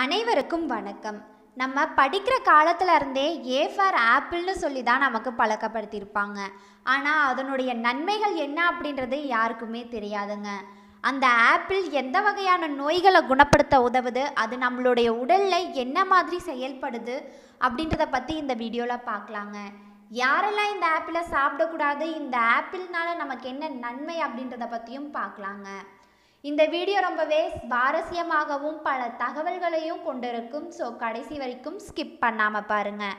அனைவருக்கும் வணக்கம் நம்ம படிக்கிற காலத்தில் இருந்தே ஏ ஃபார் ஆப்பிள்னு சொல்லி தான் நமக்கு பழக்கப்படுத்தியிருப்பாங்க ஆனால் அதனுடைய நன்மைகள் என்ன அப்படின்றது யாருக்குமே தெரியாதுங்க அந்த ஆப்பிள் எந்த வகையான நோய்களை குணப்படுத்த உதவுது அது நம்மளுடைய உடலில் என்ன மாதிரி செயல்படுது அப்படின்றத பற்றி இந்த வீடியோவில் பார்க்கலாங்க யாரெல்லாம் இந்த ஆப்பிளை சாப்பிடக்கூடாது இந்த ஆப்பிள்னால நமக்கு என்ன நன்மை அப்படின்றத பற்றியும் பார்க்கலாங்க இந்த வீடியோ ரொம்பவே சுவாரஸ்யமாகவும் பல தகவல்களையும் கொண்டிருக்கும் ஸோ கடைசி வரைக்கும் ஸ்கிப் பண்ணாமல் பாருங்கள்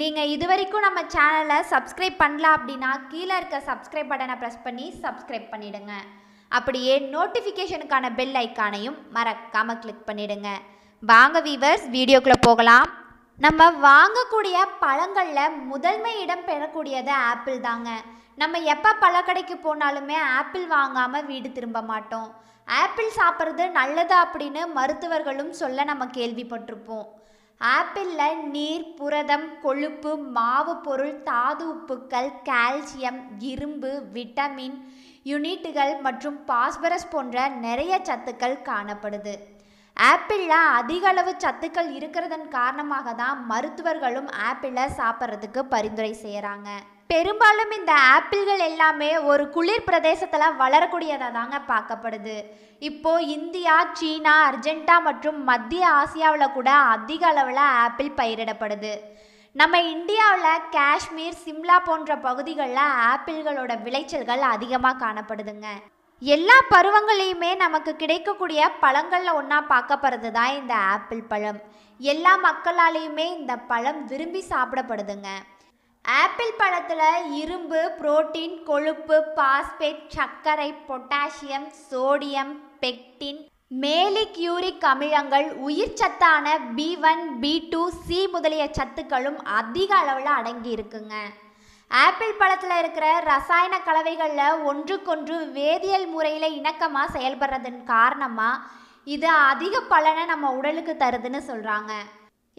நீங்கள் இது வரைக்கும் நம்ம சேனலை சப்ஸ்கிரைப் பண்ணல அப்படின்னா கீழே இருக்க சப்ஸ்கிரைப் பட்டனை ப்ரெஸ் பண்ணி சப்ஸ்கிரைப் பண்ணிவிடுங்க அப்படியே நோட்டிஃபிகேஷனுக்கான பெல் ஐக்கானையும் மறக்காமல் கிளிக் பண்ணிவிடுங்க வாங்க வீவர்ஸ் வீடியோக்குள்ளே போகலாம் நம்ம வாங்கக்கூடிய பழங்களில் முதன்மை இடம் பெறக்கூடியது ஆப்பிள் தாங்க நம்ம எப்போ பழக்கடைக்கு போனாலுமே ஆப்பிள் வாங்காமல் வீடு திரும்ப மாட்டோம் ஆப்பிள் சாப்பிட்றது நல்லது அப்படின்னு மருத்துவர்களும் சொல்ல நம்ம கேள்விப்பட்டிருப்போம் ஆப்பிளில் நீர் புரதம் கொழுப்பு மாவு பொருள் தாது உப்புக்கள் கால்சியம் இரும்பு விட்டமின் யூனிட்டுகள் மற்றும் பாஸ்பரஸ் போன்ற நிறைய சத்துக்கள் காணப்படுது ஆப்பிளில் அதிக அளவு சத்துக்கள் இருக்கிறதன் காரணமாக தான் மருத்துவர்களும் ஆப்பிளை சாப்பிட்றதுக்கு பரிந்துரை செய்கிறாங்க பெரும்பாலும் இந்த ஆப்பிள்கள் எல்லாமே ஒரு குளிர் பிரதேசத்தில் வளரக்கூடியதாக தாங்க பார்க்கப்படுது இப்போ இந்தியா சீனா அர்ஜென்டா மற்றும் மத்திய ஆசியாவில் கூட அதிக அளவில் ஆப்பிள் பயிரிடப்படுது நம்ம இந்தியாவில் காஷ்மீர் சிம்லா போன்ற பகுதிகளில் ஆப்பிள்களோட விளைச்சல்கள் அதிகமாக காணப்படுதுங்க எல்லா பருவங்களையுமே நமக்கு கிடைக்கக்கூடிய பழங்களில் ஒன்றா பார்க்கப்படுறது தான் இந்த ஆப்பிள் பழம் எல்லா மக்களாலேயுமே இந்த பழம் விரும்பி சாப்பிடப்படுதுங்க ஆப்பிள் பழத்தில் இரும்பு புரோட்டீன் கொழுப்பு பாஸ்பேட் சர்க்கரை potassium sodium pectin malic uric அமிலங்கள் உயிர் சத்தான B one B two C முதலிய சத்துக்களும் அதிக அளவில் அடங்கி இருக்குங்க ஆப்பிள் பழத்தில் இருக்கிற ரசாயன கலவைகளில் ஒன்றுக்கொன்று வேதியியல் முறையில் இணக்கமாக செயல்படுறதன் காரணமாக இது அதிக பலனை நம்ம உடலுக்கு தருதுன்னு சொல்கிறாங்க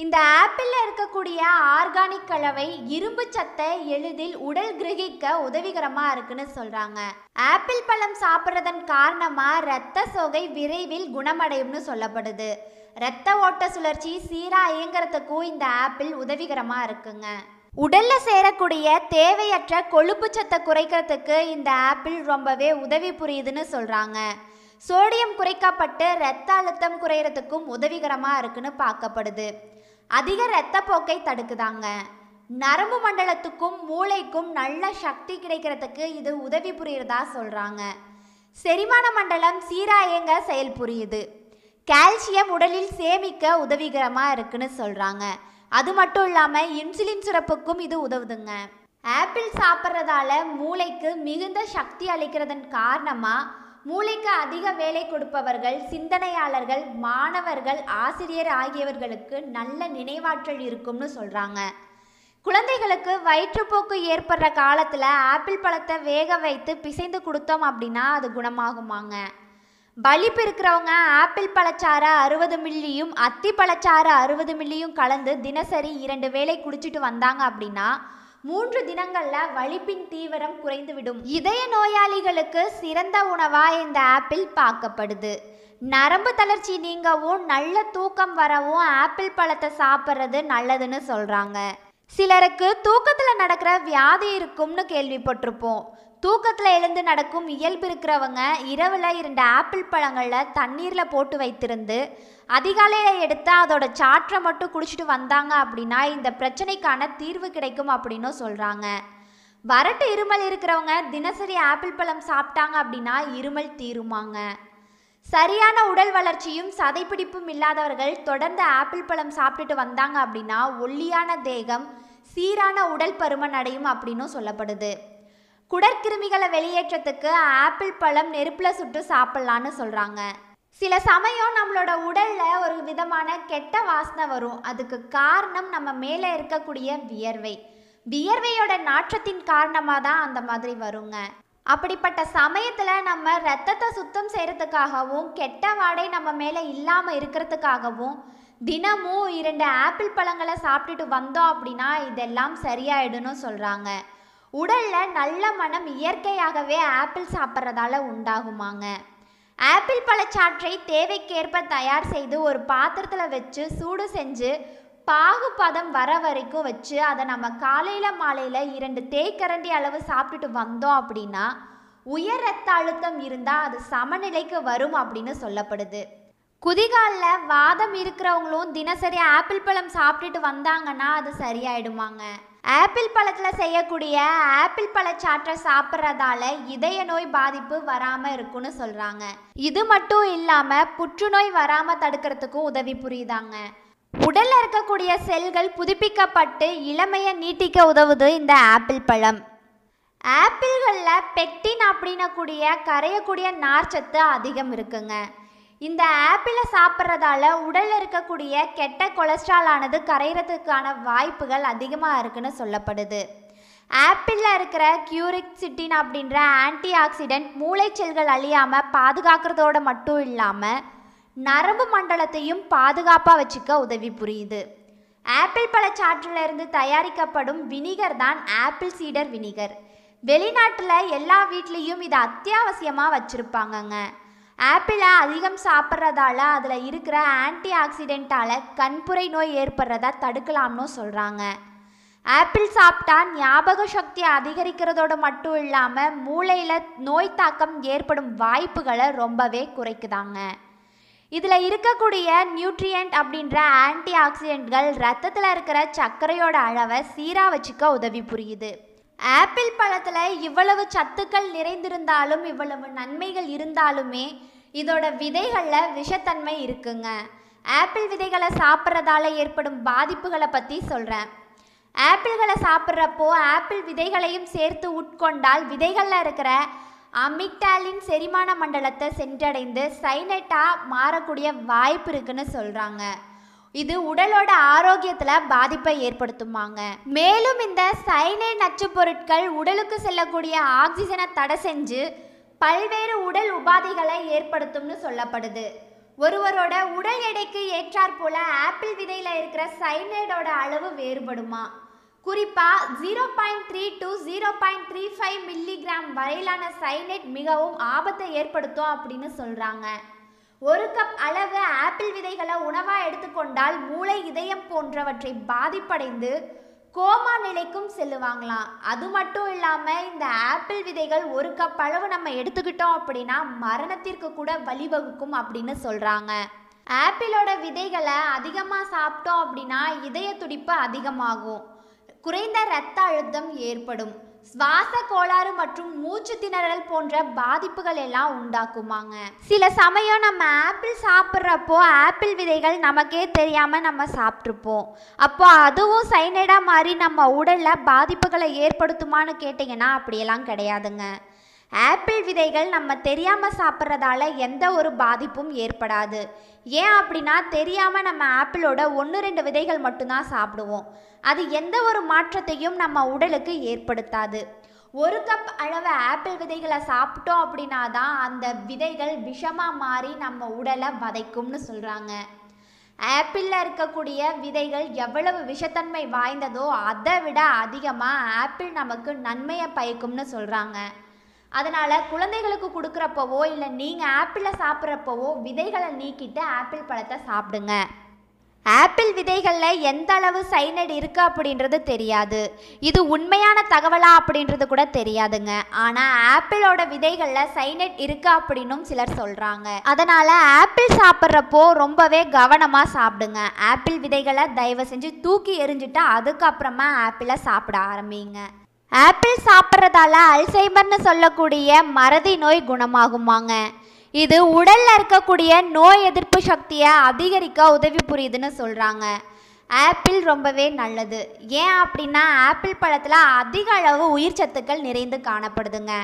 இந்த ஆப்பிளில் இருக்கக்கூடிய ஆர்கானிக் கலவை இரும்பு சத்தை எளிதில் உடல் கிரகிக்க உதவிகரமாக இருக்குன்னு சொல்கிறாங்க ஆப்பிள் பழம் சாப்பிட்றதன் காரணமாக இரத்த சோகை விரைவில் குணமடையும்னு சொல்லப்படுது இரத்த ஓட்ட சுழற்சி சீராக இயங்குறதுக்கும் இந்த ஆப்பிள் உதவிகரமாக இருக்குங்க உடலில் சேரக்கூடிய தேவையற்ற கொழுப்பு சத்தை குறைக்கிறதுக்கு இந்த ஆப்பிள் ரொம்பவே உதவி புரியுதுன்னு சொல்கிறாங்க சோடியம் குறைக்கப்பட்டு இரத்த அழுத்தம் குறையிறதுக்கும் உதவிகரமாக இருக்குன்னு பார்க்கப்படுது அதிக இரத்தப்போக்கை தடுக்குதாங்க நரம்பு மண்டலத்துக்கும் மூளைக்கும் நல்ல சக்தி கிடைக்கிறதுக்கு இது உதவி புரியுறதா சொல்கிறாங்க செரிமான மண்டலம் சீராயங்க செயல் புரியுது கால்சியம் உடலில் சேமிக்க உதவிகரமாக இருக்குன்னு சொல்கிறாங்க அது மட்டும் இல்லாமல் இன்சுலின் சுரப்புக்கும் இது உதவுதுங்க ஆப்பிள் சாப்பிட்றதால மூளைக்கு மிகுந்த சக்தி அளிக்கிறதன் காரணமாக மூளைக்கு அதிக வேலை கொடுப்பவர்கள் சிந்தனையாளர்கள் மாணவர்கள் ஆசிரியர் ஆகியவர்களுக்கு நல்ல நினைவாற்றல் இருக்கும்னு சொல்கிறாங்க குழந்தைகளுக்கு வயிற்றுப்போக்கு ஏற்படுற காலத்தில் ஆப்பிள் பழத்தை வேக வைத்து பிசைந்து கொடுத்தோம் அப்படின்னா அது குணமாகுமாங்க பலிப்பு இருக்கிறவங்க ஆப்பிள் பழச்சாறு அறுபது மில்லியும் அத்தி பழச்சாறு அறுபது மில்லியும் கலந்து தினசரி இரண்டு வேலை குடிச்சிட்டு வந்தாங்க அப்படின்னா மூன்று தினங்களில் வலிப்பின் தீவிரம் குறைந்துவிடும் இதய நோயாளிகளுக்கு சிறந்த உணவாக இந்த ஆப்பிள் பார்க்கப்படுது நரம்பு தளர்ச்சி நீங்கவும் நல்ல தூக்கம் வரவும் ஆப்பிள் பழத்தை சாப்பிட்றது நல்லதுன்னு சொல்கிறாங்க சிலருக்கு தூக்கத்தில் நடக்கிற வியாதி இருக்கும்னு கேள்விப்பட்டிருப்போம் தூக்கத்தில் எழுந்து நடக்கும் இயல்பு இருக்கிறவங்க இரவில் இரண்டு ஆப்பிள் பழங்களில் தண்ணீரில் போட்டு வைத்திருந்து அதிகாலையில் எடுத்து அதோட சாற்றை மட்டும் குடிச்சிட்டு வந்தாங்க அப்படின்னா இந்த பிரச்சனைக்கான தீர்வு கிடைக்கும் அப்படின்னு சொல்கிறாங்க வறட்டு இருமல் இருக்கிறவங்க தினசரி ஆப்பிள் பழம் சாப்பிட்டாங்க அப்படின்னா இருமல் தீருமாங்க சரியான உடல் வளர்ச்சியும் சதைப்பிடிப்பும் இல்லாதவர்கள் தொடர்ந்து ஆப்பிள் பழம் சாப்பிட்டுட்டு வந்தாங்க அப்படின்னா ஒல்லியான தேகம் சீரான உடல் பருமன் அடையும் அப்படின்னு சொல்லப்படுது குடற்கிருமிகளை வெளியேற்றத்துக்கு ஆப்பிள் பழம் நெருப்பில் சுட்டு சாப்பிட்லான்னு சொல்கிறாங்க சில சமயம் நம்மளோட உடலில் ஒரு விதமான கெட்ட வாசனை வரும் அதுக்கு காரணம் நம்ம மேலே இருக்கக்கூடிய வியர்வை வியர்வையோட நாற்றத்தின் காரணமாக தான் அந்த மாதிரி வருங்க அப்படிப்பட்ட சமயத்தில் நம்ம ரத்தத்தை சுத்தம் செய்கிறதுக்காகவும் கெட்ட வாடை நம்ம மேலே இல்லாமல் இருக்கிறதுக்காகவும் தினமும் இரண்டு ஆப்பிள் பழங்களை சாப்பிட்டுட்டு வந்தோம் அப்படின்னா இதெல்லாம் சரியாயிடும்னு சொல்கிறாங்க உடலில் நல்ல மனம் இயற்கையாகவே ஆப்பிள் சாப்பிட்றதால உண்டாகுமாங்க ஆப்பிள் பழச்சாற்றை தேவைக்கேற்ப தயார் செய்து ஒரு பாத்திரத்தில் வச்சு சூடு செஞ்சு பாகு பதம் வர வரைக்கும் வச்சு அதை நம்ம காலையில் மாலையில் இரண்டு தேய்க்கரண்டி அளவு சாப்பிட்டுட்டு வந்தோம் அப்படின்னா உயர் ரத்த அழுத்தம் இருந்தால் அது சமநிலைக்கு வரும் அப்படின்னு சொல்லப்படுது குதிகாலில் வாதம் இருக்கிறவங்களும் தினசரி ஆப்பிள் பழம் சாப்பிட்டுட்டு வந்தாங்கன்னா அது சரியாயிடுமாங்க ஆப்பிள் பழத்தில் செய்யக்கூடிய ஆப்பிள் பழச்சாற்றை சாப்பிட்றதால இதய நோய் பாதிப்பு வராமல் இருக்குன்னு சொல்கிறாங்க இது மட்டும் இல்லாமல் புற்றுநோய் வராமல் தடுக்கிறதுக்கும் உதவி புரியுதாங்க உடலில் இருக்கக்கூடிய செல்கள் புதுப்பிக்கப்பட்டு இளமையை நீட்டிக்க உதவுது இந்த ஆப்பிள் பழம் ஆப்பிள்களில் பெக்டின் அப்படின்னக்கூடிய கரையக்கூடிய நார்ச்சத்து அதிகம் இருக்குங்க இந்த ஆப்பிள சாப்பிட்றதால உடலில் இருக்கக்கூடிய கெட்ட கொலஸ்ட்ரால் ஆனது கரையிறதுக்கான வாய்ப்புகள் அதிகமாக இருக்குன்னு சொல்லப்படுது ஆப்பிளில் இருக்கிற கியூரிக் சிட்டின் அப்படின்ற ஆன்டி ஆக்சிடென்ட் மூளைச்செல்கள் அழியாமல் பாதுகாக்கிறதோட மட்டும் இல்லாமல் நரம்பு மண்டலத்தையும் பாதுகாப்பாக வச்சுக்க உதவி புரியுது ஆப்பிள் பழச்சாற்றிலிருந்து தயாரிக்கப்படும் வினிகர் தான் ஆப்பிள் சீடர் வினிகர் வெளிநாட்டில் எல்லா வீட்லேயும் இதை அத்தியாவசியமாக வச்சுருப்பாங்கங்க ஆப்பிளை அதிகம் சாப்பிட்றதால அதில் இருக்கிற ஆன்டி ஆக்சிடெண்ட்டால் கண்புரை நோய் ஏற்படுறதா தடுக்கலாம்னு சொல்கிறாங்க ஆப்பிள் சாப்பிட்டா ஞாபக சக்தி அதிகரிக்கிறதோடு மட்டும் இல்லாமல் மூளையில் நோய் தாக்கம் ஏற்படும் வாய்ப்புகளை ரொம்பவே குறைக்குதாங்க இதில் இருக்கக்கூடிய நியூட்ரியன்ட் அப்படின்ற ஆன்டி ஆக்சிடெண்ட்கள் ரத்தத்தில் இருக்கிற சர்க்கரையோட அளவை சீராக வச்சுக்க உதவி புரியுது ஆப்பிள் பழத்தில் இவ்வளவு சத்துக்கள் நிறைந்திருந்தாலும் இவ்வளவு நன்மைகள் இருந்தாலுமே இதோட விதைகளில் விஷத்தன்மை இருக்குங்க ஆப்பிள் விதைகளை சாப்பிட்றதால ஏற்படும் பாதிப்புகளை பற்றி சொல்கிறேன் ஆப்பிள்களை சாப்பிட்றப்போ ஆப்பிள் விதைகளையும் சேர்த்து உட்கொண்டால் விதைகளில் இருக்கிற அமிக்டாலின் செரிமான மண்டலத்தை சென்றடைந்து சைனட்டாக மாறக்கூடிய வாய்ப்பு இருக்குன்னு சொல்கிறாங்க இது உடலோட ஆரோக்கியத்தில் பாதிப்பை ஏற்படுத்துமாங்க மேலும் இந்த சைனை நச்சு பொருட்கள் உடலுக்கு செல்லக்கூடிய ஆக்சிஜனை தடை செஞ்சு பல்வேறு உடல் உபாதைகளை ஏற்படுத்தும்னு சொல்லப்படுது ஒருவரோட உடல் எடைக்கு ஏற்றாற் போல ஆப்பிள் விதையில் இருக்கிற சைனைடோட அளவு வேறுபடுமா குறிப்பாக zero point three to zero point three five milligram வரையிலான சைனைட் மிகவும் ஆபத்தை ஏற்படுத்தும் அப்படின்னு சொல்கிறாங்க ஒரு கப் அளவு ஆப்பிள் விதைகளை உணவாக எடுத்துக்கொண்டால் மூளை இதயம் போன்றவற்றை பாதிப்படைந்து கோமா நிலைக்கும் செல்லுவாங்களாம் அது மட்டும் இல்லாமல் இந்த ஆப்பிள் விதைகள் ஒரு கப் அளவு நம்ம எடுத்துக்கிட்டோம் அப்படின்னா மரணத்திற்கு கூட வழிவகுக்கும் அப்படின்னு சொல்கிறாங்க ஆப்பிளோட விதைகளை அதிகமாக சாப்பிட்டோம் அப்படின்னா இதய துடிப்பு அதிகமாகும் குறைந்த இரத்த அழுத்தம் ஏற்படும் சுவாச கோளாறு மற்றும் மூச்சு திணறல் போன்ற பாதிப்புகள் எல்லாம் உண்டாக்குமாங்க சில சமயம் நம்ம ஆப்பிள் சாப்பிட்றப்போ ஆப்பிள் விதைகள் நமக்கே தெரியாமல் நம்ம சாப்பிட்ருப்போம் அப்போ அதுவும் சைனடாக மாதிரி நம்ம உடலில் பாதிப்புகளை ஏற்படுத்துமான்னு கேட்டிங்கன்னா அப்படியெல்லாம் கிடையாதுங்க ஆப்பிள் விதைகள் நம்ம தெரியாமல் சாப்பிட்றதால எந்த ஒரு பாதிப்பும் ஏற்படாது ஏன் அப்படின்னா தெரியாமல் நம்ம ஆப்பிளோட ஒன்று ரெண்டு விதைகள் மட்டும்தான் சாப்பிடுவோம் அது எந்த ஒரு மாற்றத்தையும் நம்ம உடலுக்கு ஏற்படுத்தாது ஒரு கப் அளவு ஆப்பிள் விதைகளை சாப்பிட்டோம் அப்படின்னா தான் அந்த விதைகள் விஷமாக மாறி நம்ம உடலை வதைக்கும்னு சொல்கிறாங்க ஆப்பிளில் இருக்கக்கூடிய விதைகள் எவ்வளவு விஷத்தன்மை வாய்ந்ததோ அதை விட அதிகமாக ஆப்பிள் நமக்கு நன்மையை பயக்கும்னு சொல்கிறாங்க அதனால் குழந்தைகளுக்கு கொடுக்குறப்பவோ இல்லை நீங்கள் ஆப்பிளை சாப்பிட்றப்பவோ விதைகளை நீக்கிட்டு ஆப்பிள் பழத்தை சாப்பிடுங்க ஆப்பிள் விதைகளில் எந்த அளவு சைனட் இருக்குது அப்படின்றது தெரியாது இது உண்மையான தகவலா அப்படின்றது கூட தெரியாதுங்க ஆனால் ஆப்பிளோட விதைகளில் சைனட் இருக்கா அப்படின்னும் சிலர் சொல்கிறாங்க அதனால் ஆப்பிள் சாப்பிட்றப்போ ரொம்பவே கவனமாக சாப்பிடுங்க ஆப்பிள் விதைகளை தயவு செஞ்சு தூக்கி எரிஞ்சுட்டு அதுக்கப்புறமா ஆப்பிளை சாப்பிட ஆரம்பிங்க ஆப்பிள் சாப்பிட்றதால அல்சைமர்னு சொல்லக்கூடிய மறதி நோய் குணமாகுமாங்க இது உடலில் இருக்கக்கூடிய நோய் எதிர்ப்பு சக்தியை அதிகரிக்க உதவி புரியுதுன்னு சொல்கிறாங்க ஆப்பிள் ரொம்பவே நல்லது ஏன் அப்படின்னா ஆப்பிள் பழத்தில் அதிக அளவு உயிர் சத்துக்கள் நிறைந்து காணப்படுதுங்க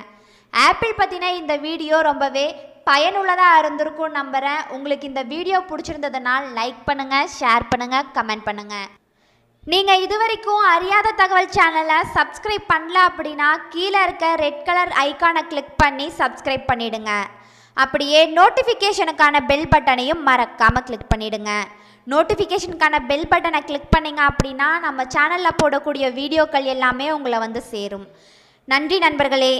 ஆப்பிள் பற்றின இந்த வீடியோ ரொம்பவே பயனுள்ளதாக இருந்திருக்கும் நம்புகிறேன் உங்களுக்கு இந்த வீடியோ பிடிச்சிருந்ததுனால் லைக் பண்ணுங்கள் ஷேர் பண்ணுங்கள் கமெண்ட் பண்ணுங்கள் நீங்கள் இதுவரைக்கும் அறியாத தகவல் சேனலை சப்ஸ்கிரைப் பண்ணல அப்படின்னா கீழே இருக்க ரெட் கலர் ஐக்கானை கிளிக் பண்ணி சப்ஸ்கிரைப் பண்ணிவிடுங்க அப்படியே நோட்டிஃபிகேஷனுக்கான பெல் பட்டனையும் மறக்காமல் கிளிக் பண்ணிவிடுங்க நோட்டிஃபிகேஷனுக்கான பெல் பட்டனை கிளிக் பண்ணிங்க அப்படின்னா நம்ம சேனலில் போடக்கூடிய வீடியோக்கள் எல்லாமே உங்களை வந்து சேரும் நன்றி நண்பர்களே